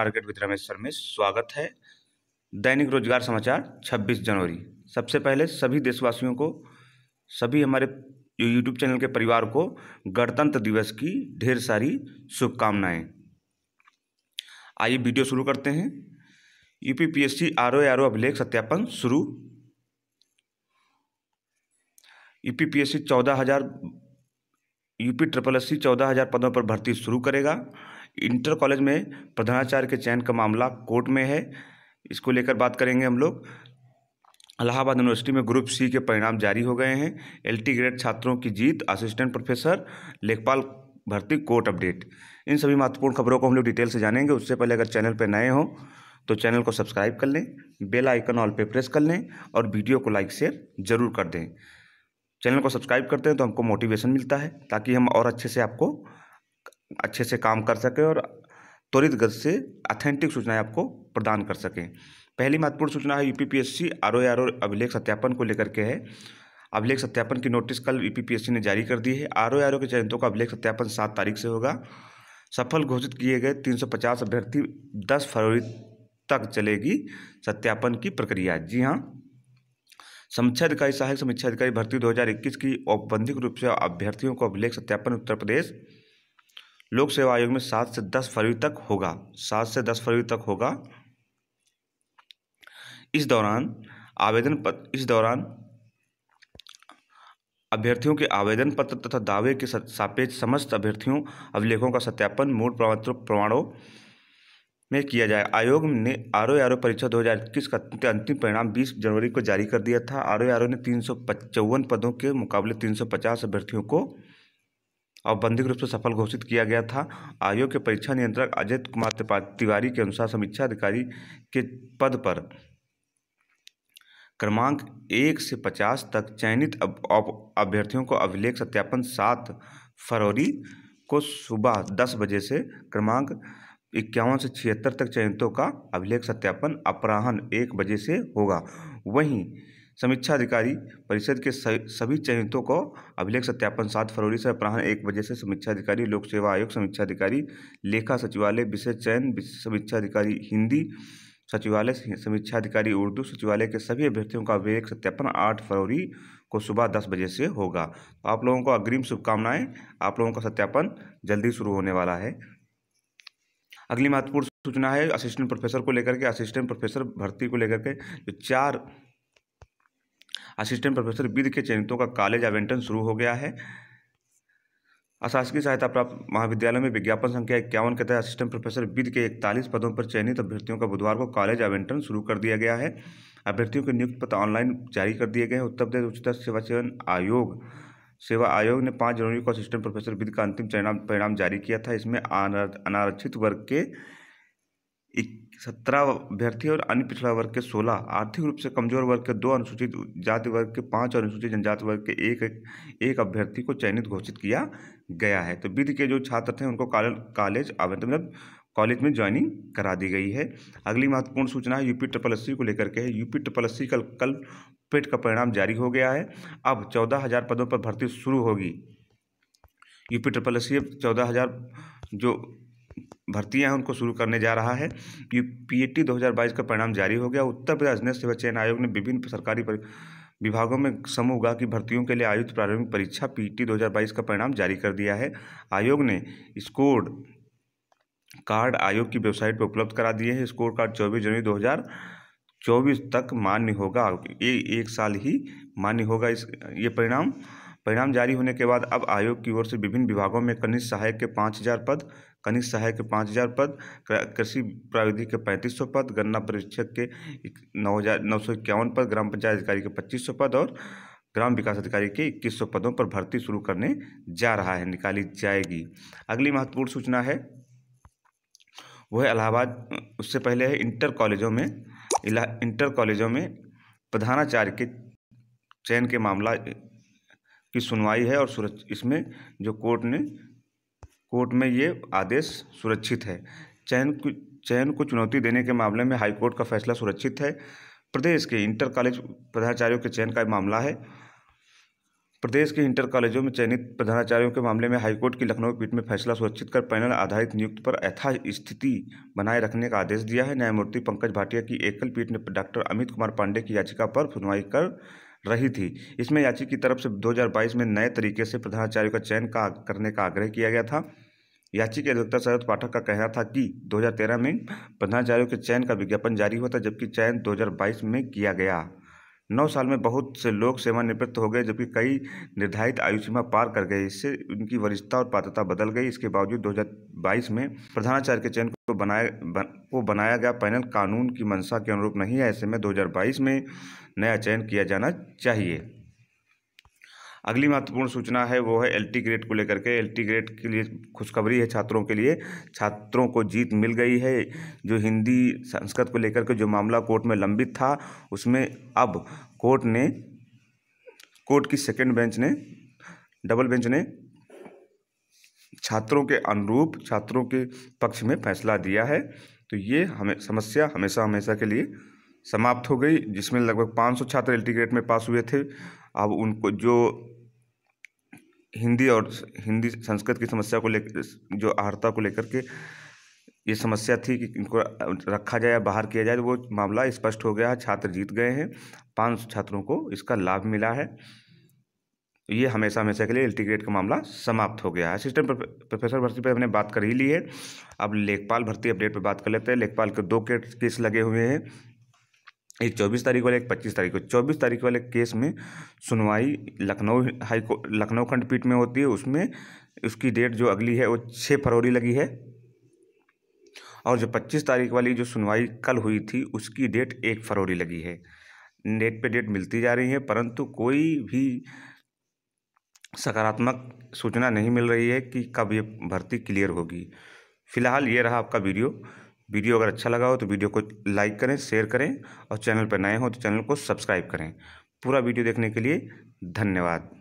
market with Rameshwar में स्वागत है दैनिक रोजगार समाचार 26 जनवरी सबसे पहले सभी देशवासियों को सभी हमारे यूट्यूब चैनल के परिवार को गणतंत्र दिवस की ढेर सारी शुभकामनाएं आइए वीडियो शुरू करते हैं यूपीपीएससी आर ओ अभिलेख सत्यापन शुरू यूपीपीएससी चौदह हज़ार यूपी ट्रिपल एस सी चौदह हज़ार पदों पर भर्ती शुरू करेगा इंटर कॉलेज में प्रधानाचार्य के चयन का मामला कोर्ट में है इसको लेकर बात करेंगे हम लोग इलाहाबाद यूनिवर्सिटी में ग्रुप सी के परिणाम जारी हो गए हैं एलटी ग्रेड छात्रों की जीत असिस्टेंट प्रोफेसर लेखपाल भर्ती कोर्ट अपडेट इन सभी महत्वपूर्ण खबरों को हम लोग डिटेल से जानेंगे उससे पहले अगर चैनल पर नए हों तो चैनल को सब्सक्राइब कर लें बेल आइकन ऑल पे प्रेस कर लें और वीडियो को लाइक शेयर जरूर कर दें चैनल को सब्सक्राइब करते हैं तो हमको मोटिवेशन मिलता है ताकि हम और अच्छे से आपको अच्छे से काम कर सकें और त्वरित गति से अथेंटिक सूचनाएं आपको प्रदान कर सकें पहली महत्वपूर्ण सूचना है यूपीपीएससी पी आरओ अभिलेख सत्यापन को लेकर के है अभिलेख सत्यापन की नोटिस कल यूपीपीएससी ने जारी कर दी है आर आरओ के चयनितों का अभिलेख सत्यापन सात तारीख से होगा सफल घोषित किए गए तीन अभ्यर्थी दस फरवरी तक चलेगी सत्यापन की प्रक्रिया जी हाँ समीक्षा अधिकारी सहायक समीक्षा अधिकारी भर्ती 2021 की औपबंधिक रूप से अभ्यर्थियों को अभिलेख सत्यापन उत्तर प्रदेश लोक सेवा आयोग में सात से दस फरवरी तक होगा सात से दस फरवरी तक होगा इस दौरान आवेदन पत्र इस दौरान अभ्यर्थियों के आवेदन पत्र तथा दावे के सापेक्ष समस्त अभ्यर्थियों अभिलेखों का सत्यापन मूल प्रमाण प्रमाणों में किया जाए आयोग ने आर ओ आर ओ परीक्षा इक्कीस का अंतिम परिणाम 20 जनवरी को जारी कर दिया था आर ओ आर ओ ने तीन पद, पदों के मुकाबले तीन पचास अभ्यर्थियों को औपबंधिक रूप से सफल घोषित किया गया था आयोग के परीक्षा नियंत्रक अजय कुमार तिवारी के अनुसार समीक्षा अधिकारी के पद पर क्रमांक एक से पचास तक चयनित अभ्यर्थियों को अभिलेख सत्यापन सात फरवरी को सुबह दस बजे से क्रमांक इक्यावन से छिहत्तर तक चयनितों का अभिलेख सत्यापन अपराहन एक बजे से होगा वहीं समीक्षा अधिकारी परिषद के सभी चयनितों को अभिलेख सत्यापन सात फरवरी से अपराह्न एक बजे से समीक्षा अधिकारी लोक सेवा आयोग समीक्षा अधिकारी लेखा सचिवालय विशेष चयन समीक्षा अधिकारी हिंदी सचिवालय समीक्षा अधिकारी उर्दू सचिवालय के सभी अभ्यर्थियों का अभिलेख सत्यापन आठ फरवरी को सुबह दस बजे से होगा तो आप लोगों को अग्रिम शुभकामनाएं आप लोगों का सत्यापन जल्दी शुरू होने वाला है अगली महत्वपूर्ण सूचना है असिस्टेंट प्रोफेसर को लेकर के असिस्टेंट प्रोफेसर भर्ती को लेकर के जो चार असिस्टेंट प्रोफेसर विद के चयनितों का कॉलेज आवंटन शुरू हो गया है अशासकीय सहायता प्राप्त महाविद्यालय में विज्ञापन संख्या इक्यावन के तहत असिस्टेंट प्रोफेसर विद के इकतालीस पदों पर चयनित अभ्यर्थियों का बुधवार को कॉलेज आवंटन शुरू कर दिया गया है अभ्यर्थियों के नियुक्त पत्र ऑनलाइन जारी कर दिए गए हैं उत्तर प्रदेश उच्चतर सेवा चयन आयोग सेवा आयोग ने पाँच जनवरी को असिस्टेंट प्रोफेसर विद का अंतिम परिणाम जारी किया था इसमें अनारक्षित वर्ग के सत्रह अभ्यर्थी और अन्य पिछड़ा वर्ग के सोलह आर्थिक रूप से कमजोर वर्ग के दो अनुसूचित जाति वर्ग के पाँच और अनुसूचित जनजाति वर्ग के एक एक अभ्यर्थी को चयनित घोषित किया गया है तो विधि के जो छात्र थे उनको कॉलेज आवेदन मतलब कॉलेज में ज्वाइनिंग करा दी गई है अगली महत्वपूर्ण सूचना है यूपी ट्रिपल एस को लेकर के है यूपी ट्रिपल एस कल कल पेट का परिणाम जारी हो गया है अब चौदह हज़ार पदों पर भर्ती शुरू होगी यूपी ट्रिपल एस चौदह हज़ार जो भर्तियां उनको शुरू करने जा रहा है यू पी ए 2022 का परिणाम जारी हो गया उत्तर प्रदेश नेत्र सेवा चयन आयोग ने विभिन्न सरकारी विभागों में समूहगा की भर्तियों के लिए आयुक्त प्रारंभिक परीक्षा पी 2022 का परिणाम जारी कर दिया है आयोग ने स्कोर कार्ड आयोग की वेबसाइट पर उपलब्ध करा दिए हैं स्कोर कार्ड चौबीस जनवरी दो चौबीस तक मान्य होगा ये एक साल ही मान्य होगा इस ये परिणाम परिणाम जारी होने के बाद अब आयोग की ओर से विभिन्न विभागों में कनिष्ठ सहायक के पाँच हज़ार पद कनिष्ठ सहायक के पाँच हज़ार पद कृषि प्राविधिक के पैंतीस सौ पद गन्ना परीक्षक के नौ हज़ार नौ सौ इक्यावन पद ग्राम पंचायत अधिकारी के पच्चीस सौ पद और ग्राम विकास अधिकारी के इक्कीस सौ पदों पर भर्ती शुरू करने जा रहा है निकाली जाएगी अगली महत्वपूर्ण सूचना है वह इलाहाबाद उससे पहले है इंटर कॉलेजों में इंटर कॉलेजों में प्रधानाचार्य के चयन के मामला की सुनवाई है और इसमें जो कोर्ट ने कोर्ट में ये आदेश सुरक्षित है चयन चयन को चुनौती देने के मामले में हाईकोर्ट का फैसला सुरक्षित है प्रदेश के इंटर कॉलेज प्रधानाचार्यों के चयन का मामला है प्रदेश के इंटर कॉलेजों में चयनित प्रधानाचार्यों के मामले में हाईकोर्ट की लखनऊ पीठ में फैसला सुरक्षित कर पैनल आधारित नियुक्त पर यथा स्थिति बनाए रखने का आदेश दिया है न्यायमूर्ति पंकज भाटिया की एकल पीठ ने डॉक्टर अमित कुमार पांडे की याचिका पर सुनवाई कर रही थी इसमें याची की तरफ से 2022 में नए तरीके से प्रधानाचार्य का चयन का करने का आग्रह किया गया था याची के अधिवक्ता शरद पाठक का कहना था कि 2013 में प्रधानाचार्यों के चयन का विज्ञापन जारी हुआ था जबकि चयन 2022 में किया गया नौ साल में बहुत से लोग सेवानिवृत्त हो गए जबकि कई निर्धारित आयु सीमा पार कर गए इससे उनकी वरिष्ठता और पात्रता बदल गई इसके बावजूद 2022 में प्रधानाचार्य के चयन को बनाया बन, को बनाया गया पैनल कानून की मंशा के अनुरूप नहीं है ऐसे में 2022 में नया चयन किया जाना चाहिए अगली महत्वपूर्ण सूचना है वो है एलटी ग्रेड को लेकर के एलटी ग्रेड के लिए खुशखबरी है छात्रों के लिए छात्रों को जीत मिल गई है जो हिंदी संस्कृत को लेकर के जो मामला कोर्ट में लंबित था उसमें अब कोर्ट ने कोर्ट की सेकेंड बेंच ने डबल बेंच ने छात्रों के अनुरूप छात्रों के पक्ष में फैसला दिया है तो ये हमें समस्या हमेशा हमेशा के लिए समाप्त हो गई जिसमें लगभग 500 छात्र एल में पास हुए थे अब उनको जो हिंदी और हिंदी संस्कृत की समस्या को लेकर जो आहता को लेकर के ये समस्या थी कि इनको रखा जाए या बाहर किया जाए तो वो मामला स्पष्ट हो गया है छात्र जीत गए हैं पाँच छात्रों को इसका लाभ मिला है ये हमेशा हमेशा के लिए एल ग्रेड का मामला समाप्त हो गया है असिस्टेंट प्रोफेसर भर्ती पर हमने बात कर ही ली है अब लेखपाल भर्ती अपडेट पर बात कर लेते हैं लेखपाल के दो केस लगे हुए हैं एक चौबीस तारीख वाले एक पच्चीस तारीख को चौबीस तारीख वाले केस में सुनवाई लखनऊ हाई लखनऊ खंडपीठ में होती है उसमें उसकी डेट जो अगली है वो छः फरवरी लगी है और जो पच्चीस तारीख वाली जो सुनवाई कल हुई थी उसकी डेट एक फरवरी लगी है डेट पे डेट मिलती जा रही है परंतु कोई भी सकारात्मक सूचना नहीं मिल रही है कि कब ये भर्ती क्लियर होगी फिलहाल ये रहा आपका वीडियो वीडियो अगर अच्छा लगा हो तो वीडियो को लाइक करें शेयर करें और चैनल पर नए हो तो चैनल को सब्सक्राइब करें पूरा वीडियो देखने के लिए धन्यवाद